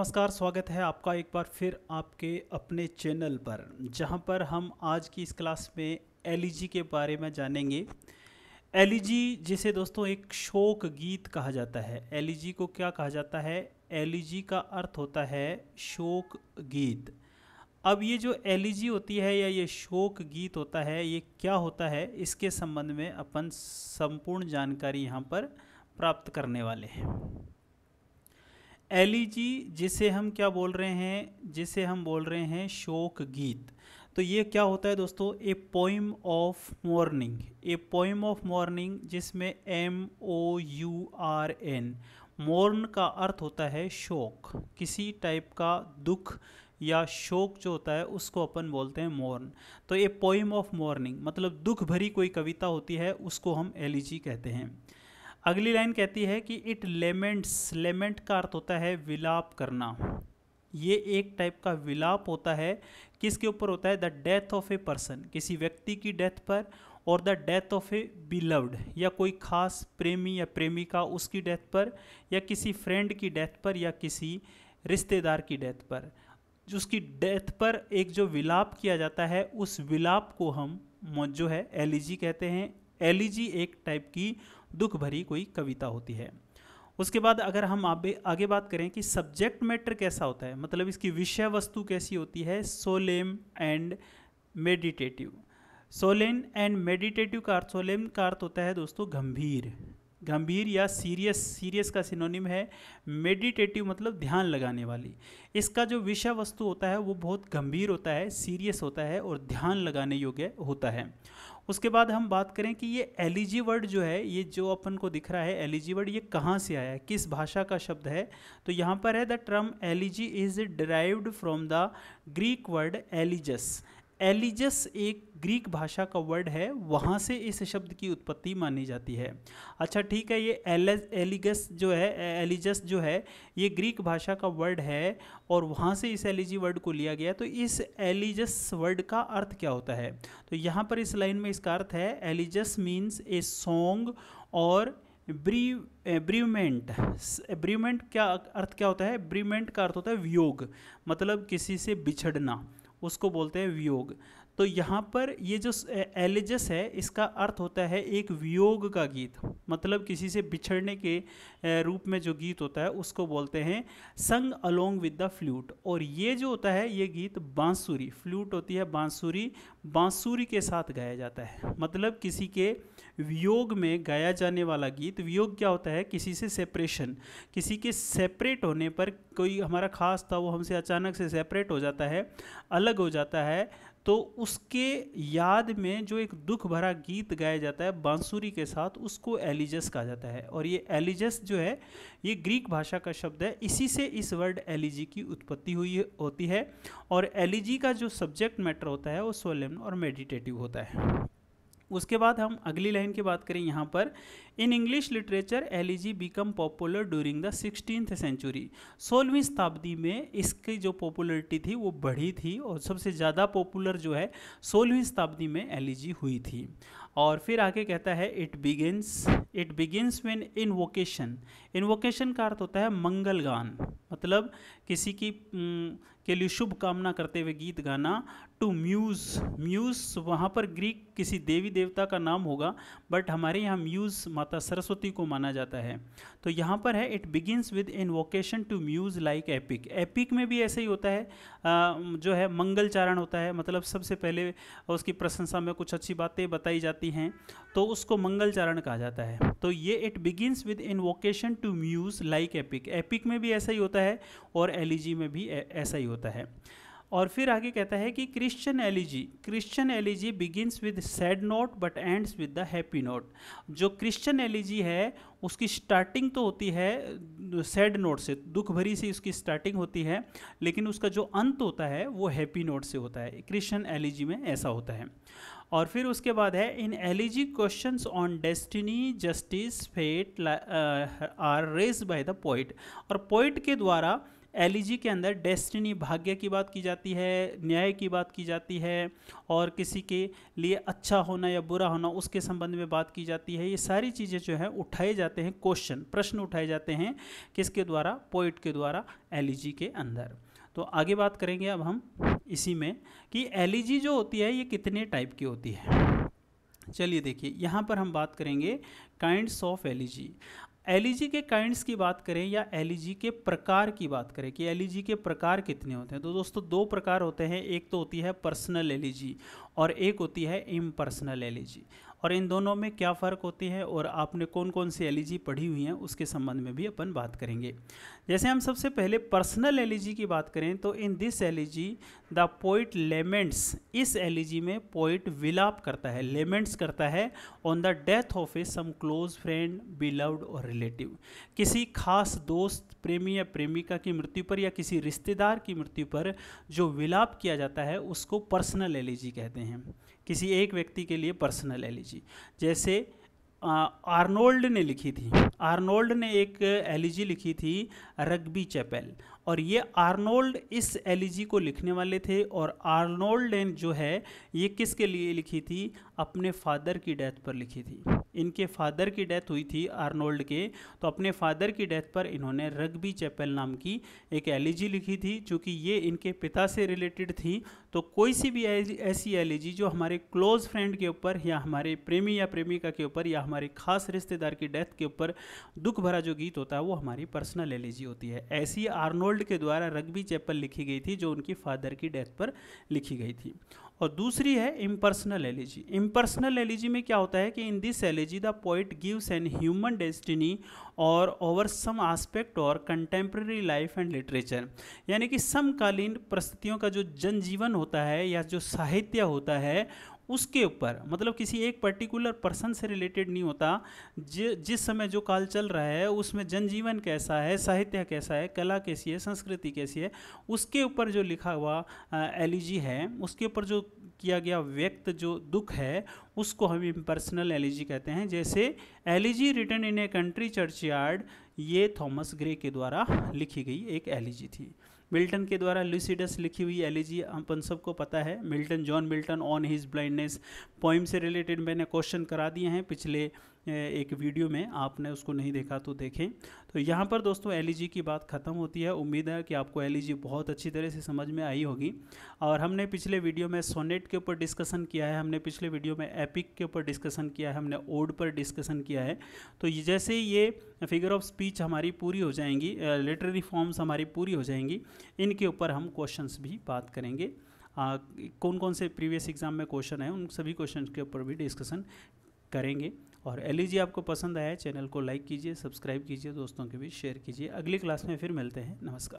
नमस्कार स्वागत है आपका एक बार फिर आपके अपने चैनल पर जहां पर हम आज की इस क्लास में एल e के बारे में जानेंगे एल e जिसे दोस्तों एक शोक गीत कहा जाता है एल e को क्या कहा जाता है एल का अर्थ होता है शोक गीत अब ये जो एल होती है या ये शोक गीत होता है ये क्या होता है इसके संबंध में अपन संपूर्ण जानकारी यहाँ पर प्राप्त करने वाले हैं एलिजी जिसे हम क्या बोल रहे हैं जिसे हम बोल रहे हैं शोक गीत तो ये क्या होता है दोस्तों a poem of morning a poem of morning जिसमें M O U R N mourn का अर्थ होता है शोक किसी टाइप का दुख या शोक जो होता है उसको अपन बोलते हैं मोर्न तो ए पोइम ऑफ मॉर्निंग मतलब दुख भरी कोई कविता होती है उसको हम एलिजी कहते हैं अगली लाइन कहती है कि इट लेमेंट्स लेमेंट का अर्थ होता है विलाप करना ये एक टाइप का विलाप होता है किसके ऊपर होता है the death of a person किसी व्यक्ति की डेथ पर और the death of a beloved या कोई खास प्रेमी या प्रेमिका उसकी डेथ पर या किसी फ्रेंड की डेथ पर या किसी रिश्तेदार की डेथ पर उसकी डेथ पर एक जो विलाप किया जाता है उस विलाप को हम जो है एलिजी कहते हैं एलिजी एक टाइप की दुख भरी कोई कविता होती है उसके बाद अगर हम आप आगे बात करें कि सब्जेक्ट मैटर कैसा होता है मतलब इसकी विषय वस्तु कैसी होती है solemn and meditative solemn and meditative का अर्थ सोलेम का अर्थ होता है दोस्तों गंभीर गंभीर या सीरियस सीरियस का सिनोनिम है मेडिटेटिव मतलब ध्यान लगाने वाली इसका जो विषय वस्तु होता है वो बहुत गंभीर होता है सीरियस होता है और ध्यान लगाने योग्य होता है उसके बाद हम बात करें कि ये एलिजी वर्ड जो है ये जो अपन को दिख रहा है एलिजी वर्ड ये कहाँ से आया है किस भाषा का शब्द है तो यहाँ पर है the term elegy is derived from the Greek word elegos elegos एक ग्रीक भाषा का वर्ड है वहाँ से इस शब्द की उत्पत्ति मानी जाती है अच्छा ठीक है ये एलिगस जो है एलिजस जो है ये ग्रीक भाषा का वर्ड है और वहाँ से इस एलिजी वर्ड को लिया गया तो इस एलिजस वर्ड का अर्थ क्या होता है तो यहाँ पर इस लाइन में इसका अर्थ है एलिजस मीन्स ए सॉन्ग और ब्रीमेंट ब्रीमेंट क्या अर्थ क्या होता है ब्रीमेंट का अर्थ होता है वियोग मतलब किसी से बिछड़ना उसको बोलते हैं वियोग तो यहाँ पर ये जो एलिजस है इसका अर्थ होता है एक वियोग का गीत मतलब किसी से बिछड़ने के रूप में जो गीत होता है उसको बोलते हैं संग अलोंग विद द फ्लूट और ये जो होता है ये गीत बांसुरी फ्लूट होती है बांसुरी बांसुरी के साथ गाया जाता है मतलब किसी के वियोग में गाया जाने वाला गीत वियोग क्या होता है किसी से सेपरेशन किसी के सेपरेट होने पर कोई हमारा खास था वो हमसे अचानक से सेपरेट हो जाता है अलग हो जाता है तो उसके याद में जो एक दुख भरा गीत गाया जाता है बांसुरी के साथ उसको एलिजस कहा जाता है और ये एलिजस जो है ये ग्रीक भाषा का शब्द है इसी से इस वर्ड एलिजी की उत्पत्ति हुई होती है और एलिजी का जो सब्जेक्ट मैटर होता है वो सोलेम्न और मेडिटेटिव होता है उसके बाद हम अगली लाइन की बात करें यहाँ पर in English literature elegy become popular during the sixteen century सोलहवीं शताब्दी में इसकी जो पॉपुलरिटी थी वो बढ़ी थी और सबसे ज़्यादा पॉपुलर जो है सोलहवीं शताब्दी में एलिजी e हुई थी और फिर आगे कहता है it begins it begins vocation invocation का अर्थ होता है मंगल गान मतलब किसी की के लिए शुभ कामना करते हुए गीत गाना टू म्यूज़ म्यूज़ वहाँ पर ग्रीक किसी देवी देवता का नाम होगा बट हमारे यहाँ म्यूज़ माता सरस्वती को माना जाता है तो यहाँ पर है it begins with vocation to muse like epic epic में भी ऐसे ही होता है आ, जो है मंगल चारण होता है मतलब सबसे पहले उसकी प्रशंसा में कुछ अच्छी बातें बताई जाती करती हैं तो उसको मंगल चरण कहा जाता है तो ये it begins with invocation to muse like epic epic में भी ऐसा ही होता है और एलिजी में भी ऐसा ही होता है और फिर आगे कहता है कि Christian elegy Christian elegy begins with sad note but ends with the happy note जो क्रिश्चियन एलिजी है उसकी स्टार्टिंग तो होती है सैड नोट से दुख भरी से उसकी स्टार्टिंग होती है लेकिन उसका जो अंत होता है वो हैप्पी नोट से होता है क्रिश्चियन एलिजी में ऐसा होता है और फिर उसके बाद है in elegy question on destiny justice fate are raise by the poet और पोइट के द्वारा एलिजी के अंदर डेस्टिनी भाग्य की बात की जाती है न्याय की बात की जाती है और किसी के लिए अच्छा होना या बुरा होना उसके संबंध में बात की जाती है ये सारी चीज़ें जो है उठाए जाते हैं क्वेश्चन प्रश्न उठाए जाते हैं किसके द्वारा पोइट के द्वारा एलिजी के अंदर तो आगे बात करेंगे अब हम इसी में कि एल जो होती है ये कितने टाइप की होती है चलिए देखिए यहाँ पर हम बात करेंगे काइंड्स ऑफ एल एलईजी के काइंड्स की बात करें या एलईजी के प्रकार की बात करें कि एलईजी के प्रकार कितने होते हैं तो दोस्तों दो प्रकार होते हैं एक तो होती है पर्सनल एलईजी और एक होती है इम्पर्सनल एलईजी और इन दोनों में क्या फ़र्क होती है और आपने कौन कौन सी एल e पढ़ी हुई हैं उसके संबंध में भी अपन बात करेंगे जैसे हम सबसे पहले पर्सनल एल e की बात करें तो in this L e the poet laments इस एल में पोइट विलाप करता है लेमेंट्स करता है on the death of a some close friend beloved और रिलेटिव किसी खास दोस्त प्रेमी या प्रेमिका की मृत्यु पर या किसी रिश्तेदार की मृत्यु पर जो विलाप किया जाता है उसको पर्सनल एलिजी कहते हैं किसी एक व्यक्ति के लिए पर्सनल एलिजी जैसे आर्नोल्ड ने लिखी थी आर्नोल्ड ने एक एलिजी e लिखी थी रग्बी चैपल और ये आर्नोल्ड इस एलिजी को लिखने वाले थे और आर्नोल्ड ने जो है ये किसके लिए लिखी थी अपने फादर की डेथ पर लिखी थी इनके फादर की डेथ हुई थी आर्नोल्ड के तो अपने फादर की डेथ पर इन्होंने रग्बी चैपल नाम की एक एलिजी लिखी थी चूँकि ये इनके पिता से रिलेटेड थी तो कोई सी भी ऐसी एलिजी जो हमारे क्लोज़ फ्रेंड के ऊपर या हमारे प्रेमी या प्रेमिका के ऊपर या हमारे खास रिश्तेदार की डेथ के ऊपर दुख भरा जो गीत होता है वो हमारी पर्सनल एलिजी होती है ऐसी आर्नोल्ड ओल्ड के द्वारा रग्बी चैपल लिखी गई थी जो उनकी फादर की डेथ पर लिखी गई थी और दूसरी है इम्पर्सनल एलिजी इम्पर्सनल एलिजी में क्या होता है कि in this elegy the poet gives an human destiny और ओवर सम आस्पेक्ट और कंटेम्प्रेरी लाइफ एंड लिटरेचर यानी कि समकालीन परिस्थितियों का जो जनजीवन होता है या जो साहित्य होता है उसके ऊपर मतलब किसी एक पर्टिकुलर पर्सन से रिलेटेड नहीं होता जि, जिस समय जो काल चल रहा है उसमें जनजीवन कैसा है साहित्य कैसा है कला कैसी है संस्कृति कैसी है उसके ऊपर जो लिखा हुआ एलिजी e है उसके ऊपर जो किया गया व्यक्त जो दुख है उसको हम इम्पर्सनल एलिजी e कहते हैं जैसे elegy written in a country churchyard ये थॉमस ग्रे के द्वारा लिखी गई एक एलिजी e थी मिल्टन के द्वारा लुसिडस लिखी हुई एलिजी अपन सबको पता है Milton John Milton on his blindness poem से रिलेटेड मैंने क्वेश्चन करा दिए हैं पिछले एक वीडियो में आपने उसको नहीं देखा तो देखें तो यहाँ पर दोस्तों एल e की बात ख़त्म होती है उम्मीद है कि आपको एल e बहुत अच्छी तरह से समझ में आई होगी और हमने पिछले वीडियो में सोनेट के ऊपर डिस्कशन किया है हमने पिछले वीडियो में एपिक के ऊपर डिस्कशन किया है हमने ओड पर डिस्कशन किया है तो जैसे ये फिगर ऑफ स्पीच हमारी पूरी हो जाएंगी लिटरेरी फॉर्म्स हमारी पूरी हो जाएंगी इनके ऊपर हम क्वेश्चन भी बात करेंगे आ, कौन कौन से प्रीवियस एग्ज़ाम में क्वेश्चन है उन सभी क्वेश्चन के ऊपर भी डिस्कशन करेंगे और एल आपको पसंद आया चैनल को लाइक कीजिए सब्सक्राइब कीजिए दोस्तों के बीच शेयर कीजिए अगली क्लास में फिर मिलते हैं नमस्कार